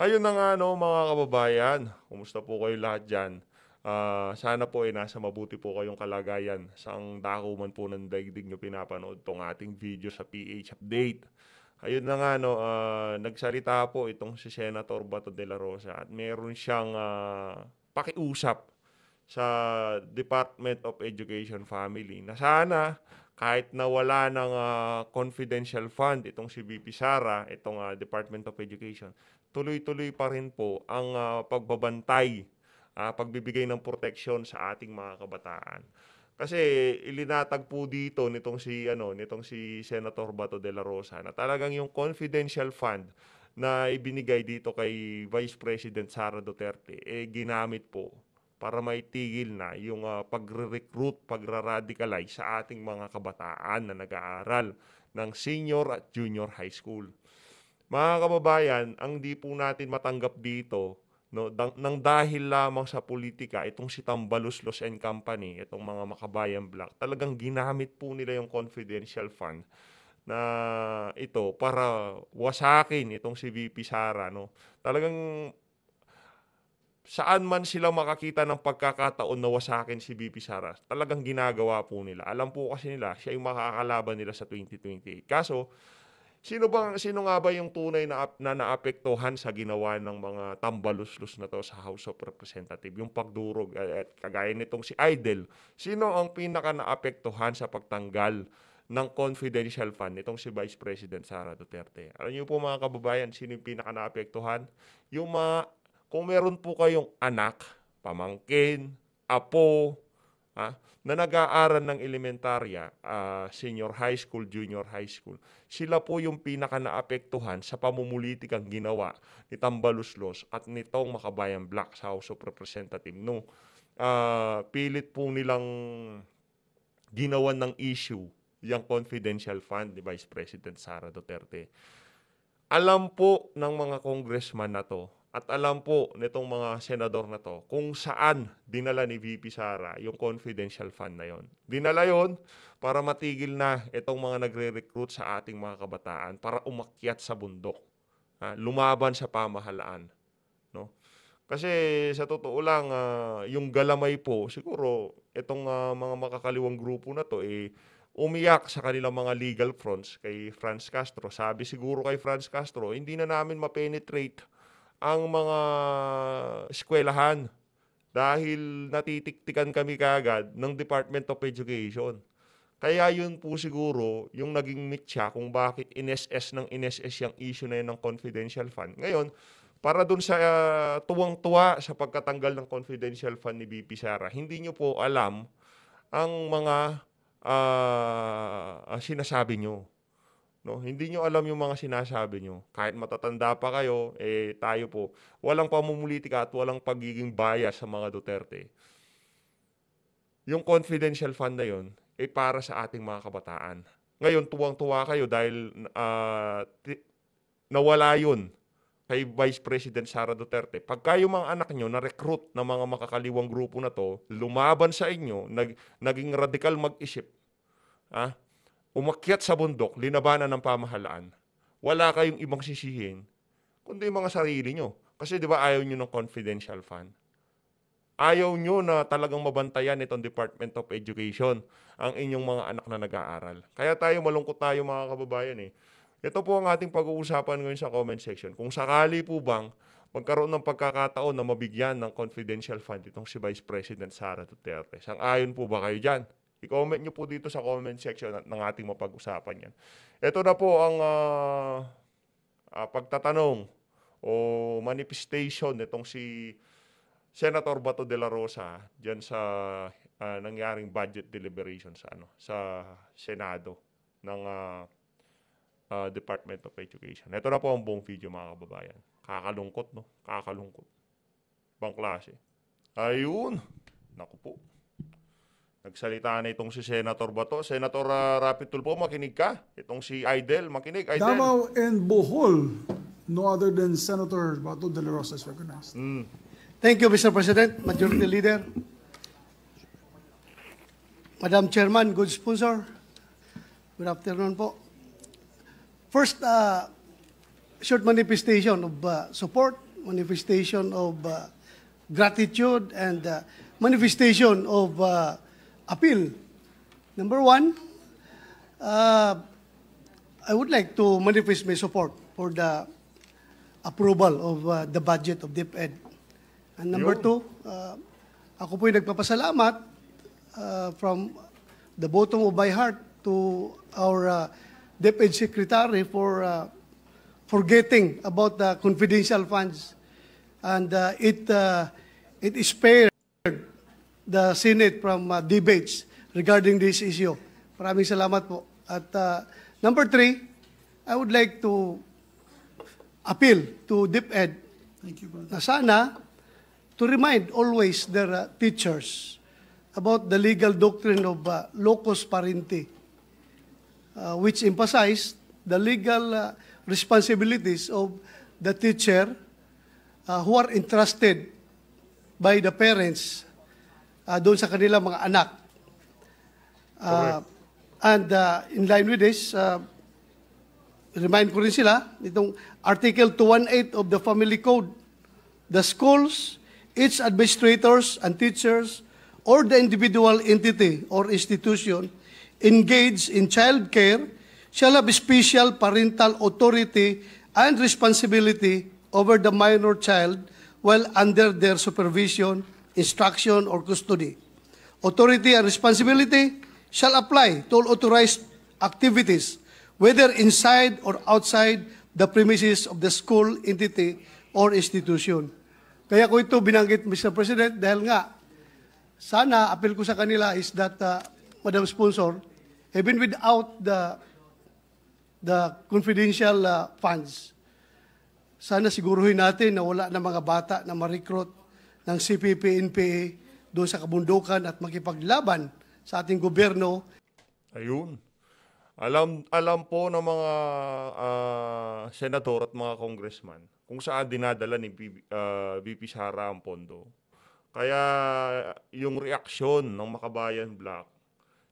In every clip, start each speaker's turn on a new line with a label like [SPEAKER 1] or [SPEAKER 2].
[SPEAKER 1] Ayun na nga no, mga kababayan. Kumusta po kayo lahat dyan? Uh, sana po ay eh, nasa mabuti po kayong kalagayan sa ang man po ng daigdig nyo pinapanood tong ating video sa PH Update. Ayun na nga, no, uh, nagsalita po itong si Senator Bato de la Rosa at meron siyang uh, pakiusap sa Department of Education Family na sana kahit na wala ng uh, confidential fund itong si VP Sara, itong uh, Department of Education, tuloy-tuloy pa rin po ang uh, pagbabantay, uh, pagbibigay ng proteksyon sa ating mga kabataan. Kasi ilinatag po dito nitong si ano, nitong si Senator Bato de la Rosa na talagang yung confidential fund na ibinigay dito kay Vice President Sara Duterte eh ginamit po para maitigil na yung uh, pagre-recruit, pagra-radicalize sa ating mga kabataan na nag-aaral ng senior at junior high school. Mga kababayan, ang di po natin matanggap dito no, dang, nang dahil lamang sa politika, itong si Tambalos Los and Company, itong mga makabayan black, talagang ginamit po nila yung confidential fund na ito para wasakin itong si VP Sara no. Talagang saan man sila makakita ng pagkakataon na wasakin si BP Saras, talagang ginagawa po nila. Alam po kasi nila, siya yung makakalaban nila sa 2028. Kaso, sino, bang, sino nga ba yung tunay na, na naapektuhan sa ginawa ng mga tambaluslus na to sa House of Representatives? Yung pagdurog, at eh, eh, kagaya nitong si Idol, sino ang pinaka naapektuhan sa pagtanggal ng confidential fund nitong si Vice President Sara Duterte. Alam niyo po mga kababayan, sino yung pinaka naapektuhan? Yung mga kung meron po kayong anak, pamangkin, apo, ha, na nag-aaral ng elementarya, uh, senior high school, junior high school, sila po yung pinaka naapektuhan sa pamumulitikang ginawa ni Tambaluslos at nitong Makabayan Black sa House of Representative. No, uh, ah, pilit po nilang ginawan ng issue yung confidential fund ni Vice President Sara Duterte. Alam po ng mga congressman na to at alam po nitong mga senador na to kung saan dinala ni VP Sara yung confidential fund na yon. Dinala yon para matigil na itong mga nagre-recruit sa ating mga kabataan para umakyat sa bundok. Ha? Lumaban sa pamahalaan. No? Kasi sa totoo lang, uh, yung galamay po, siguro itong uh, mga makakaliwang grupo na to, eh, umiyak sa kanilang mga legal fronts kay Franz Castro. Sabi siguro kay Franz Castro, hindi na namin mapenetrate ang mga eskwelahan dahil natitiktikan kami kagad ng Department of Education. Kaya yun po siguro yung naging mitya kung bakit NSS ng NSS yung issue na yun ng confidential fund. Ngayon, para dun sa uh, tuwang-tuwa sa pagkatanggal ng confidential fund ni BP Sara, hindi nyo po alam ang mga uh, sinasabi nyo. No, hindi nyo alam yung mga sinasabi nyo. Kahit matatanda pa kayo, eh tayo po, walang pamumulitika at walang pagiging bias sa mga Duterte. Yung confidential fund na yon eh, para sa ating mga kabataan. Ngayon, tuwang-tuwa kayo dahil uh, nawala yun kay Vice President Sara Duterte. Pagka yung mga anak nyo na-recruit ng mga makakaliwang grupo na to, lumaban sa inyo, nag, naging radical mag-isip, ah, umakyat sa bundok, linabanan ng pamahalaan, wala kayong ibang sisihin, kundi mga sarili nyo. Kasi di ba ayaw nyo ng confidential fund? Ayaw nyo na talagang mabantayan itong Department of Education ang inyong mga anak na nag-aaral. Kaya tayo malungkot tayo mga kababayan eh. Ito po ang ating pag-uusapan ngayon sa comment section. Kung sakali po bang magkaroon ng pagkakataon na mabigyan ng confidential fund itong si Vice President Sara Duterte. Sang ayon po ba kayo dyan? I-comment nyo po dito sa comment section ng ating mapag-usapan yan. Ito na po ang uh, uh, pagtatanong o manifestation nitong si Senator Bato de la Rosa diyan sa uh, nangyaring budget deliberation sa ano sa Senado ng uh, uh, Department of Education. Ito na po ang buong video mga kababayan. Kakalungkot no, kakalungkot. Bang klase. Ayun. Naku po. Nagsalita na itong si Senator Bato. Senator uh, Rapi Tulfo, makinig ka. Itong si Idel, makinig. Idel. Damaw
[SPEAKER 2] and Bohol, no other than Senator Bato de la Rosa is recognized. Mm. Thank you, Mr. President, Majority Leader. Madam Chairman, good sponsor. Good afternoon po. First, uh, short manifestation of uh, support, manifestation of uh, gratitude, and uh, manifestation of uh, appeal. Number one, uh, I would like to manifest my support for the approval of uh, the budget of DepEd. And number Yo. two, uh, ako po ay nagpapasalamat uh, from the bottom of my heart to our uh, DepEd Secretary for uh, forgetting about the confidential funds and uh, it, uh, it is fair the Senate from uh, debates regarding this issue. Maraming salamat po. At uh, number three, I would like to appeal to DepEd Thank you, brother. na sana to remind always their uh, teachers about the legal doctrine of uh, locus parenti, uh, which emphasized the legal uh, responsibilities of the teacher uh, who are entrusted by the parents uh, doon sa kanilang mga anak. Uh, and uh, in line with this, uh, remind ko rin sila, itong Article 218 of the Family Code, the schools, its administrators and teachers, or the individual entity or institution engaged in child care shall have special parental authority and responsibility over the minor child while under their supervision instruction, or custody. Authority and responsibility shall apply to all authorized activities, whether inside or outside the premises of the school entity or institution. Kaya ko ito binanggit, Mr. President, dahil nga, sana appeal ko sa kanila is that, uh, Madam Sponsor, even without the the confidential uh, funds, sana siguruhin natin na wala na mga bata na ma-recruit ng CPP-NPA doon sa kabundukan at makipaglaban sa ating gobyerno.
[SPEAKER 1] Ayun. Alam, alam po ng mga uh, senator at mga congressman kung saan dinadala ni VP uh, ah, Sara ang pondo. Kaya yung reaksyon ng Makabayan Black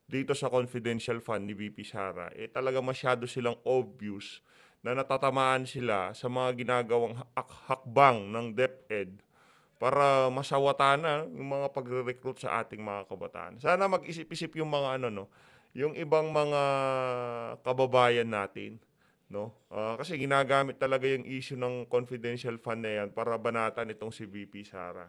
[SPEAKER 1] dito sa confidential fund ni VP Sara, eh talaga masyado silang obvious na natatamaan sila sa mga ginagawang hakbang ng DepEd para masawata na yung mga pagre-recruit sa ating mga kabataan. Sana mag-isip-isip yung mga ano no, yung ibang mga kababayan natin, no? Uh, kasi ginagamit talaga yung issue ng confidential fund na yan para banatan itong si VP Sara.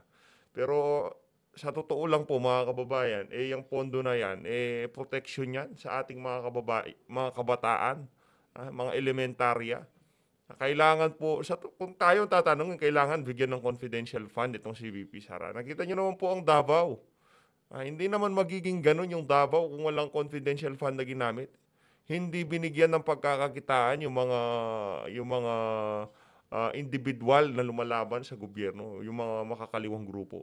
[SPEAKER 1] Pero sa totoo lang po mga kababayan, eh yung pondo na yan, eh protection yan sa ating mga kababai, mga kabataan, ah, mga elementarya kailangan po, sa, kung tayo tatanungin, kailangan bigyan ng confidential fund itong CBP Sara. Nakita nyo naman po ang Davao. Ah, hindi naman magiging ganun yung Davao kung walang confidential fund na ginamit. Hindi binigyan ng pagkakakitaan yung mga yung mga uh, individual na lumalaban sa gobyerno, yung mga makakaliwang grupo.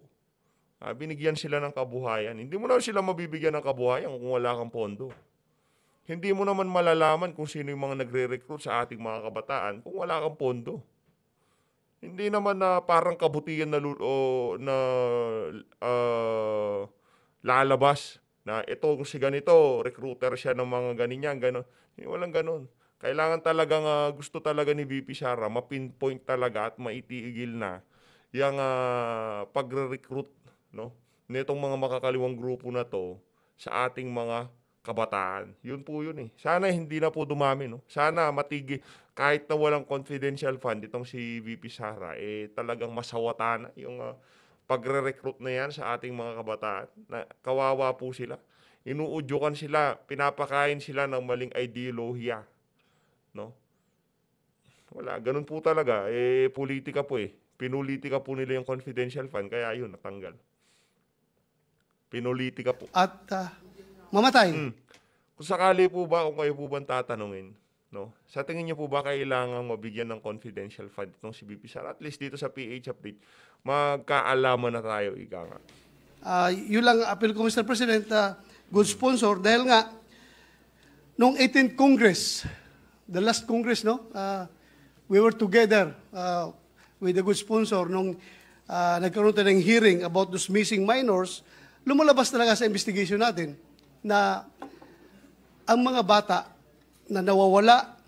[SPEAKER 1] Uh, binigyan sila ng kabuhayan. Hindi mo na sila mabibigyan ng kabuhayan kung wala kang pondo. Hindi mo naman malalaman kung sino yung mga nagre-recruit sa ating mga kabataan kung wala kang pondo. Hindi naman na parang kabutihan na, o, na uh, lalabas na ito kung si ganito, recruiter siya ng mga ganinyan, ganon. Hindi, walang ganon. Kailangan talagang uh, gusto talaga ni VP Sara mapinpoint talaga at maitiigil na yung uh, pagre-recruit no nitong mga makakaliwang grupo na to sa ating mga kabataan. Yun po yun eh. Sana hindi na po dumami, no? Sana matigi, kahit na walang confidential fund, itong si VP Sara, eh talagang masawata na yung uh, pagre-recruit na yan sa ating mga kabataan. Na, kawawa po sila. Inuudyukan sila, pinapakain sila ng maling ideolohiya. No? Wala, ganun po talaga. Eh, politika po eh. Pinulitika po nila yung confidential fund, kaya yun, natanggal. Pinulitika po. At uh, mamatay. Mm. Kung sakali po ba, kung kayo po bang tatanungin, no? Sa tingin niyo po ba kailangan mabigyan ng confidential fund itong si BP Sar? At least dito sa PH update, magkaalaman na tayo, ika nga.
[SPEAKER 2] Uh, yun lang appeal ko, Mr. President, uh, good sponsor. Dahil nga, noong 18th Congress, the last Congress, no? Uh, we were together uh, with a good sponsor nung uh, nagkaroon tayo ng hearing about those missing minors, lumalabas talaga sa investigation natin na ang mga bata na nawawala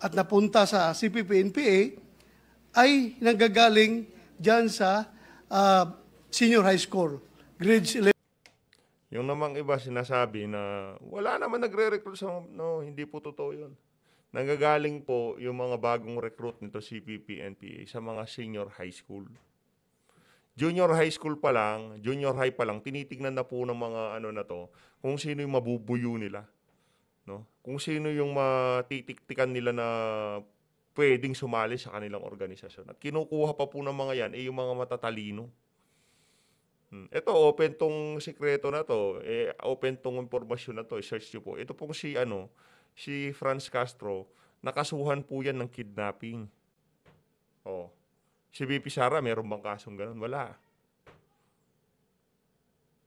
[SPEAKER 2] at napunta sa CPPNPA ay nanggagaling dyan sa uh, senior high school, grades 11.
[SPEAKER 1] Yung namang iba sinasabi na wala naman nagre-recruit sa no, hindi po totoo 'yon. Nanggagaling po yung mga bagong recruit nito CPP NPA sa mga senior high school junior high school pa lang, junior high pa lang, tinitignan na po ng mga ano na to, kung sino yung mabubuyo nila. No? Kung sino yung matitiktikan nila na pwedeng sumali sa kanilang organisasyon. At kinukuha pa po ng mga yan, eh, yung mga matatalino. Hmm. Ito, open tong sikreto na to, eh, open tong impormasyon na to, i-search nyo po. Ito pong si, ano, si Franz Castro, nakasuhan po yan ng kidnapping. Oh, Si VP Sara, meron bang kasong ganun? Wala.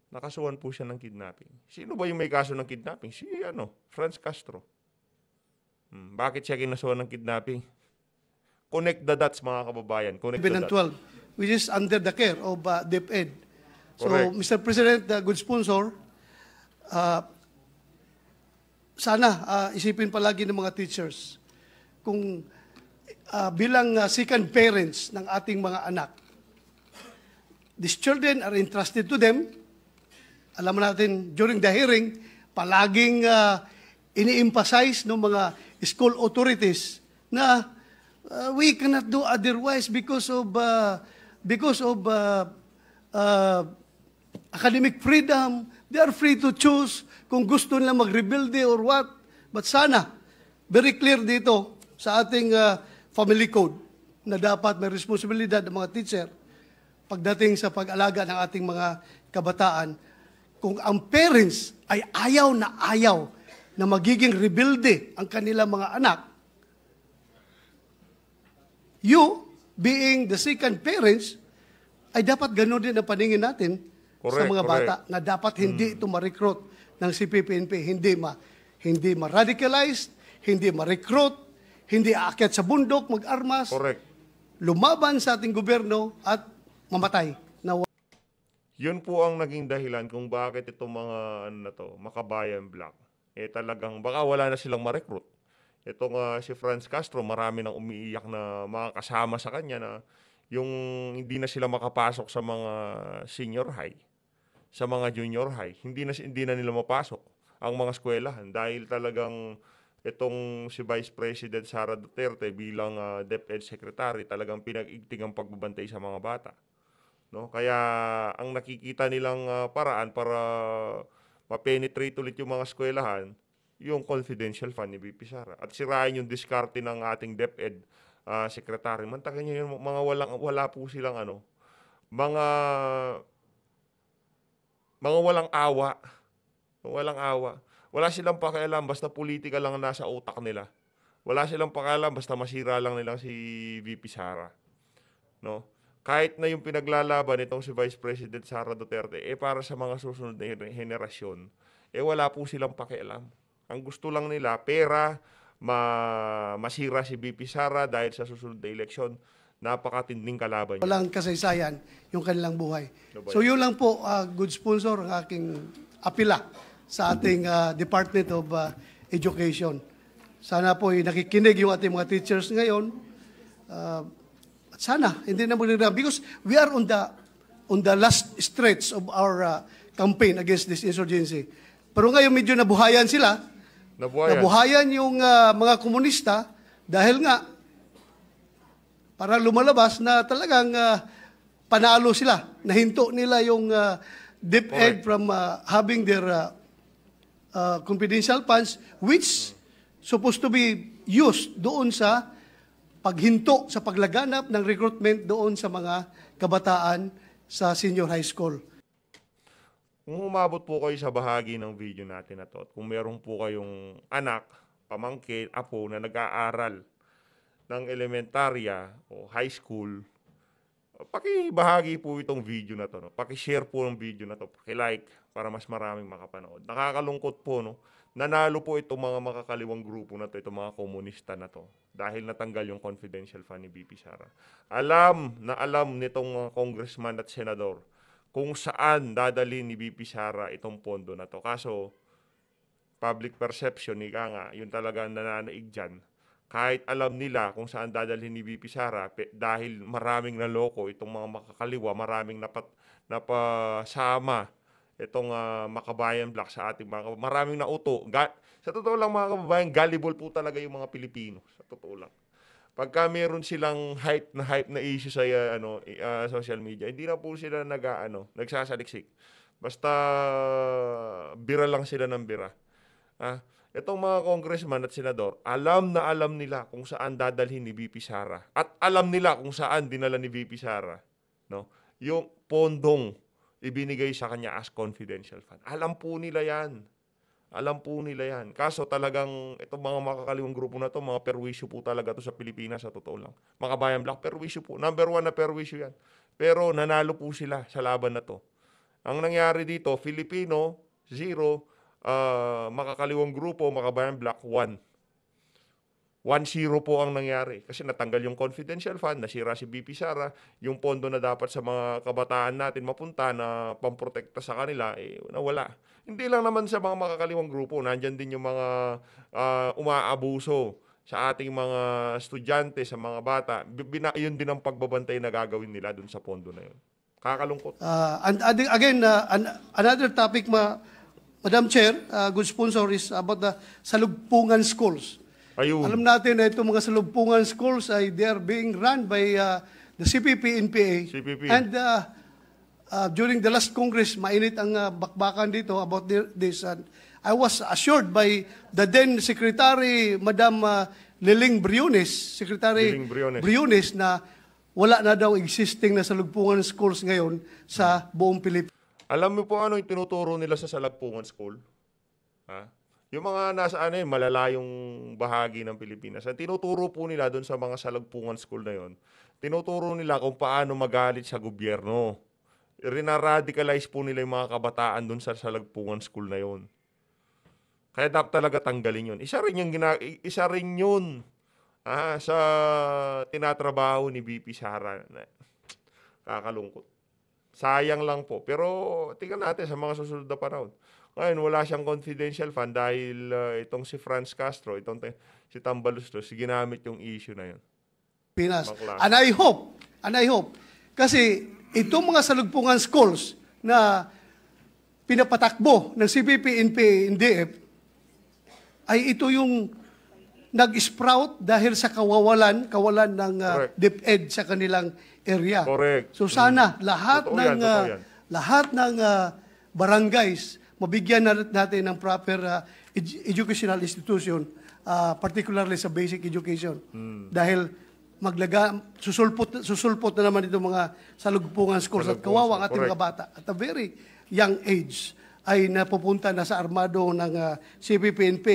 [SPEAKER 1] Nakasuhan po siya ng kidnapping. Sino ba yung may kaso ng kidnapping? Si ano, Franz Castro. Hmm, bakit siya kinasuhan ng kidnapping? Connect the dots mga kababayan. Connect the dots.
[SPEAKER 2] 12, which is under the care of uh, DepEd. So, Correct. Mr. President, the uh, good sponsor, uh, sana uh, isipin palagi ng mga teachers kung uh, bilang uh, second parents ng ating mga anak. These children are entrusted to them. Alam natin, during the hearing, palaging uh, ini-emphasize ng mga school authorities na uh, we cannot do otherwise because of uh, because of uh, uh, academic freedom. They are free to choose kung gusto nila mag-rebelde or what. But sana, very clear dito sa ating uh, family code na dapat may responsibilidad ng mga teacher pagdating sa pag-alaga ng ating mga kabataan kung ang parents ay ayaw na ayaw na magiging rebelde ang kanilang mga anak, you, being the second parents, ay dapat ganoon din ang paningin natin
[SPEAKER 1] correct, sa mga correct. bata
[SPEAKER 2] na dapat hindi mm. ito ma-recruit ng CPPNP, hindi ma hindi ma-radicalize, hindi ma-recruit, hindi aakyat sa bundok, mag-armas, Correct. lumaban sa ating gobyerno at mamatay.
[SPEAKER 1] Yun po ang naging dahilan kung bakit itong mga ano na to, makabayan black, eh talagang baka wala na silang ma-recruit. Itong uh, si Franz Castro, marami nang umiiyak na mga kasama sa kanya na yung hindi na sila makapasok sa mga senior high, sa mga junior high, hindi na hindi na nila mapasok ang mga eskwelahan dahil talagang itong si Vice President Sara Duterte bilang uh, DepEd Secretary talagang pinag-igting ang pagbabantay sa mga bata. No? Kaya ang nakikita nilang uh, paraan para mapenetrate ulit yung mga eskwelahan, yung confidential fund ni VP Sara. At sirain yung diskarte ng ating DepEd uh, Secretary. Mantakin niyo yung mga walang, wala po silang ano, mga mga walang awa. Walang awa. Wala silang pakialam basta politika lang nasa utak nila. Wala silang pakialam basta masira lang nila si VP Sara. No? Kahit na yung pinaglalaban itong si Vice President Sara Duterte, eh para sa mga susunod na henerasyon, eh wala po silang pakialam. Ang gusto lang nila, pera, ma masira si VP Sara dahil sa susunod na eleksyon napakatinding kalaban niya. Walang
[SPEAKER 2] kasaysayan yung kanilang buhay. So yun lang po, uh, good sponsor, ang aking apila sa ating uh, Department of uh, Education. Sana po ay eh, nakikinig yung ating mga teachers ngayon. Uh, at sana, hindi na muli na. Because we are on the, on the last stretch of our uh, campaign against this insurgency. Pero ngayon medyo nabuhayan sila.
[SPEAKER 1] Nabuhayan. Nabuhayan
[SPEAKER 2] yung uh, mga komunista dahil nga para lumalabas na talagang uh, panalo sila. Nahinto nila yung uh, DepEd from uh, having their uh, uh, confidential funds which supposed to be used doon sa paghinto sa paglaganap ng recruitment doon sa mga kabataan sa senior high school.
[SPEAKER 1] Kung umabot po kayo sa bahagi ng video natin na to, kung meron po kayong anak, pamangkin, apo na nag-aaral ng elementarya o high school Pakibahagi po itong video na to. No? Pakishare po ang video na to. like para mas maraming makapanood. Nakakalungkot po, no? Nanalo po itong mga makakaliwang grupo na to, itong mga komunista na to. Dahil natanggal yung confidential fund ni BP Sara. Alam na alam nitong mga congressman at senador kung saan dadalhin ni BP Sara itong pondo na to. Kaso, public perception ni Kanga, yun talaga nananaig dyan kahit alam nila kung saan dadalhin ni VP Sara dahil maraming naloko itong mga makakaliwa, maraming napat, napasama itong uh, makabayan black sa ating mga maraming nauto. Ga, sa totoo lang mga kababayan, gullible po talaga yung mga Pilipino. Sa totoo lang. Pagka meron silang hype na hype na issue sa uh, ano uh, social media, hindi na po sila nag ano, nagsasaliksik. Basta bira lang sila ng bira. Ah, Itong mga congressman at senador, alam na alam nila kung saan dadalhin ni VP Sara. At alam nila kung saan dinala ni VP Sara. No? Yung pondong ibinigay sa kanya as confidential fund. Alam po nila yan. Alam po nila yan. Kaso talagang itong mga makakaliwang grupo na to, mga perwisyo po talaga to sa Pilipinas sa totoo lang. Mga bayan black, perwisyo po. Number one na perwisyo yan. Pero nanalo po sila sa laban na to. Ang nangyari dito, Filipino, zero uh, makakaliwang grupo, makabayan block 1. 1-0 po ang nangyari kasi natanggal yung confidential fund, nasira si BP Sara, yung pondo na dapat sa mga kabataan natin mapunta na pamprotekta sa kanila, eh, nawala. Hindi lang naman sa mga makakaliwang grupo, nandyan din yung mga uh, umaabuso sa ating mga estudyante, sa mga bata. Bina, yun din ang pagbabantay na gagawin nila dun sa pondo na yun. Kakalungkot.
[SPEAKER 2] Uh, and, and again, uh, an, another topic ma Madam Chair, uh, good sponsor is about the salugpungan schools. Ayun. Alam natin na itong mga salugpungan schools ay they are being run by uh, the CPP, NPA. CPP. And uh, uh, during the last Congress, mainit ang uh, bakbakan dito about this. And I was assured by the then Secretary, Madam uh, Liling Briones, Secretary Liling Briones. Briones, na wala na daw existing na salugpungan schools ngayon sa buong Pilipinas.
[SPEAKER 1] Alam mo po ano yung tinuturo nila sa Salagpungan School? Ha? Yung mga nasa ano yung malalayong bahagi ng Pilipinas. Ang tinuturo po nila doon sa mga Salagpungan School na yon, tinuturo nila kung paano magalit sa gobyerno. Rinaradicalize po nila yung mga kabataan doon sa Salagpungan School na yon. Kaya dapat talaga tanggalin yun. Isa rin yung gina- isa rin yun ah, sa tinatrabaho ni BP Sara. Kakalungkot. Sayang lang po. Pero tingnan natin sa mga susunod na panahon. Ngayon, wala siyang confidential fund dahil uh, itong si Franz Castro, itong si Tambalustos, ginamit yung issue na yun. Pinas. And I
[SPEAKER 2] hope, and I hope, kasi itong mga salugpungan schools na pinapatakbo ng CBP, NP, NDF, ay ito yung nag-sprout dahil sa kawawalan, kawalan ng uh, Correct. DepEd sa kanilang area. Correct. So sana mm. ah, lahat ng yan, uh, lahat ng uh, barangays mabigyan na natin ng proper uh, ah, ed- educational institution uh, particularly sa basic education. Mm. Dahil maglaga susulpot susulpot na naman itong mga salugpungan schools at kawawa ang ating mga bata at a very young age ay napupunta na sa armado ng uh, CPPNP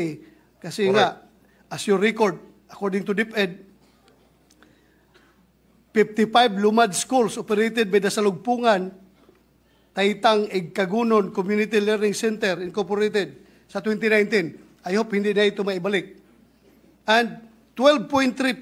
[SPEAKER 2] kasi nga as your record, according to DepEd, 55 Lumad schools operated by the Salugpungan, Taitang Igkagunon Community Learning Center Incorporated sa 2019. I hope hindi na ito maibalik. And 12.3%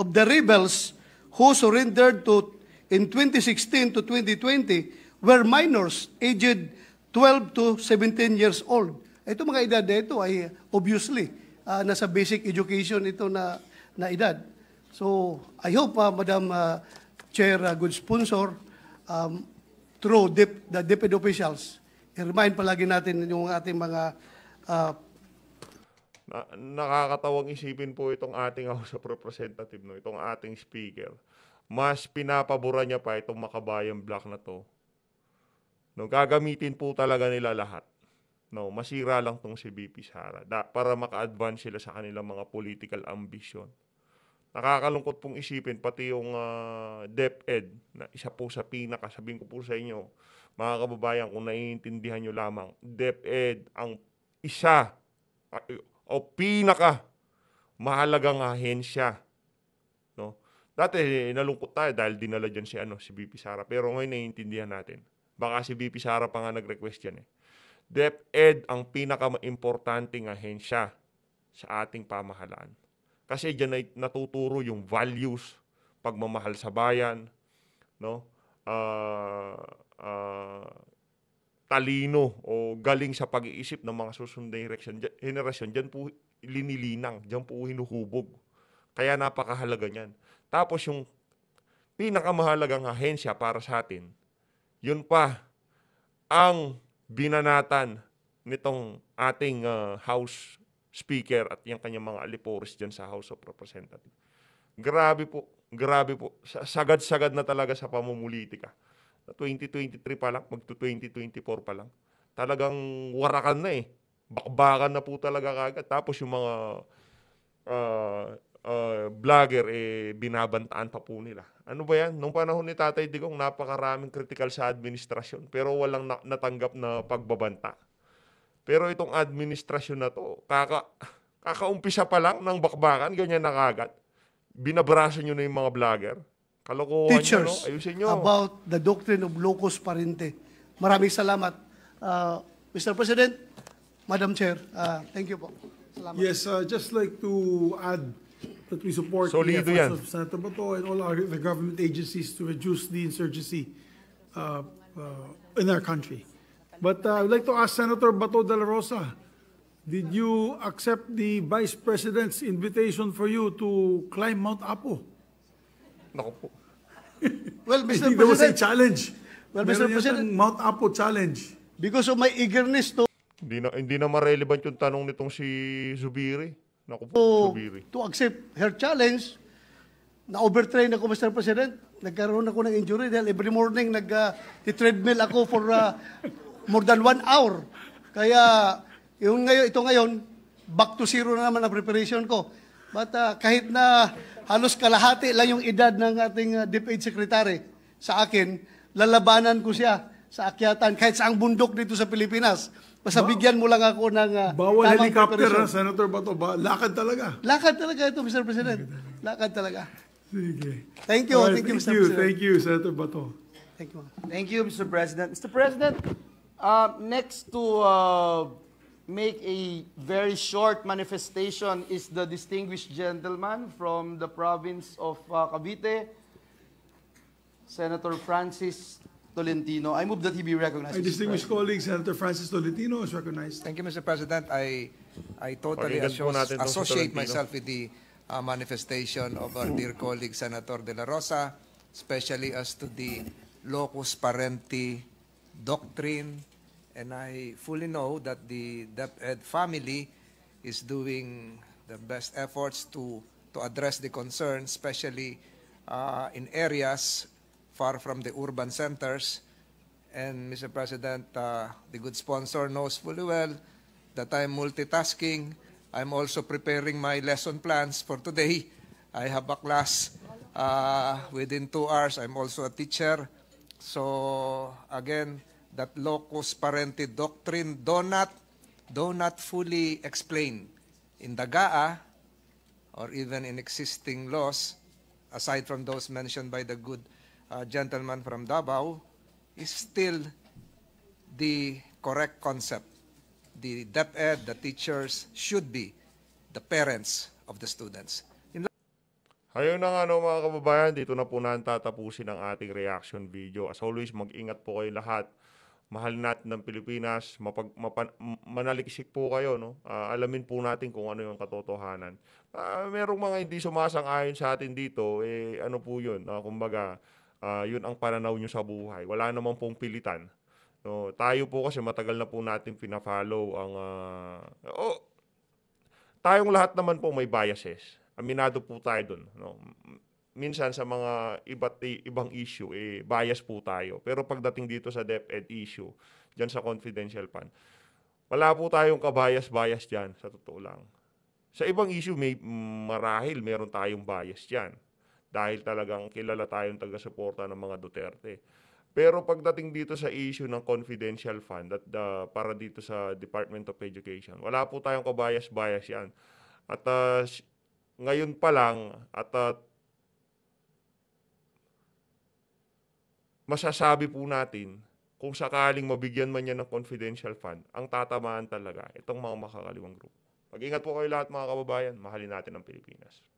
[SPEAKER 2] of the rebels who surrendered to in 2016 to 2020 were minors aged 12 to 17 years old. Ito mga edad na ito ay obviously uh, nasa basic education ito na, na edad. So I hope uh, Madam uh, Chair, uh, good sponsor, um, through dip, the DepEd officials, i-remind palagi natin yung ating mga uh,
[SPEAKER 1] na, nakakatawang isipin po itong ating House of Representative, no? itong ating speaker. Mas pinapabura niya pa itong makabayang block na to. No, gagamitin po talaga nila lahat. No, masira lang tong si BP Sara da, para maka-advance sila sa kanilang mga political ambition. Nakakalungkot pong isipin pati yung uh, ah, DepEd na isa po sa pinaka sabihin ko po sa inyo mga kababayan kung naiintindihan nyo lamang DepEd ang isa ah, o pinaka mahalagang ahensya no dati nalungkot tayo dahil dinala diyan si ano si BP Sara pero ngayon naiintindihan natin baka si BP Sara pa nga nag-request yan eh DepEd ang pinaka ahensya sa ating pamahalaan. Kasi diyan ay natuturo yung values, pagmamahal sa bayan, no? Uh, uh, talino o galing sa pag-iisip ng mga susunod na henerasyon, diyan po linilinang, diyan po hinuhubog. Kaya napakahalaga niyan. Tapos yung pinakamahalagang ahensya para sa atin, yun pa ang binanatan nitong ating uh, House Speaker at yung kanyang mga alipores dyan sa House of Representatives. Grabe po, grabe po. Sagad-sagad na talaga sa pamumulitika. 2023 pa lang, magto-2024 pa lang. Talagang warakan na eh. Bakbakan na po talaga kagad. Tapos yung mga uh, uh, vlogger, eh, binabantaan pa po nila. Ano ba yan? Nung panahon ni Tatay Digong, napakaraming critical sa administrasyon pero walang na- natanggap na pagbabanta. Pero itong administrasyon na to, kaka kakaumpisa pa lang ng bakbakan, ganyan na kagad. Binabraso nyo na yung mga vlogger. Kalokohan Teachers, nyo, no? ayusin nyo.
[SPEAKER 2] about the doctrine of locus parente. Maraming salamat. Uh, Mr. President, Madam Chair, uh, thank you po. Salamat. Yes, uh, just like to add that we support Solido the efforts of Santo Bato and all our, the government agencies to reduce the insurgency uh, uh, in our country. But uh, I would like to ask Senator Bato de la Rosa, did you accept the Vice President's invitation for you to climb Mount Apo? Nako po.
[SPEAKER 1] well, Mr. President, there was a challenge. Well, Mr. Meron President, Mount Apo challenge. Because of my eagerness to... Hindi na, hindi na ma-relevant yung tanong nitong si Zubiri. Naku po, so, To accept her challenge, na-overtrain ako, Mr. President.
[SPEAKER 2] Nagkaroon ako ng injury dahil every morning nag-treadmill uh, ako for uh, more than one hour. Kaya yung ngayon, ito ngayon, back to zero na naman ang preparation ko. But uh, kahit na halos kalahati lang yung edad ng ating uh, DepEd Secretary sa akin, lalabanan ko siya sa akyatan kahit sa ang bundok dito sa Pilipinas. Basta ba- bigyan mo lang ako ng uh, Bawal helicopter, ha, Senator
[SPEAKER 1] Bato. Ba- lakad
[SPEAKER 2] talaga. Lakad talaga ito, Mr. President. Lakad talaga. Sige. Thank you. Right, thank, thank you, Mr. You, President. Thank you, Senator Bato. Thank you.
[SPEAKER 3] Thank you, Mr. President. Mr. President, uh, next to uh, make a very short manifestation is the distinguished gentleman from the province of uh, Cavite, Senator Francis Tolentino. I move that he be recognized. My distinguished colleague, Senator Francis Tolentino is recognized. Thank you, Mr. President. I, I totally associate, myself with the uh, manifestation of our dear colleague, Senator De La Rosa, especially as to the locus parenti doctrine. And I fully know that the DepEd family is doing the best efforts to, to address the concerns, especially uh, in areas far from the urban centers. And Mr. President, uh, the good sponsor knows fully well that I'm multitasking. I'm also preparing my lesson plans for today. I have a class uh, within two hours. I'm also a teacher. So again, that locus parenti doctrine, do not, do not fully explain in the GAA or even in existing laws, aside from those mentioned by the good uh, gentleman from Davao is still the correct concept. The DepEd, the teachers, should be the parents of the students.
[SPEAKER 1] Ayun na nga no mga kababayan, dito na po na tatapusin ang ating reaction video. As always, mag-ingat po kayo lahat. Mahal natin ng Pilipinas, mapag, mapan, manalikisik po kayo. No? Uh, alamin po natin kung ano yung katotohanan. Uh, merong mga hindi sumasang-ayon sa atin dito, eh ano po yun? Uh, kumbaga, uh, yun ang pananaw nyo sa buhay. Wala naman pong pilitan. No, tayo po kasi matagal na po natin pina-follow ang uh, oh, tayong lahat naman po may biases. Aminado po tayo doon, no. Minsan sa mga iba't ibang issue eh bias po tayo. Pero pagdating dito sa DepEd issue, diyan sa confidential pan, wala po tayong kabias-bias diyan sa totoo lang. Sa ibang issue may marahil meron tayong bias diyan dahil talagang kilala tayong taga-suporta ng mga Duterte. Pero pagdating dito sa issue ng confidential fund at uh, para dito sa Department of Education, wala po tayong kabayas-bayas yan. At uh, ngayon pa lang, at uh, masasabi po natin, kung sakaling mabigyan man niya ng confidential fund, ang tatamaan talaga itong mga makakaliwang grupo. Mag-ingat po kayo lahat mga kababayan, mahalin natin ang Pilipinas.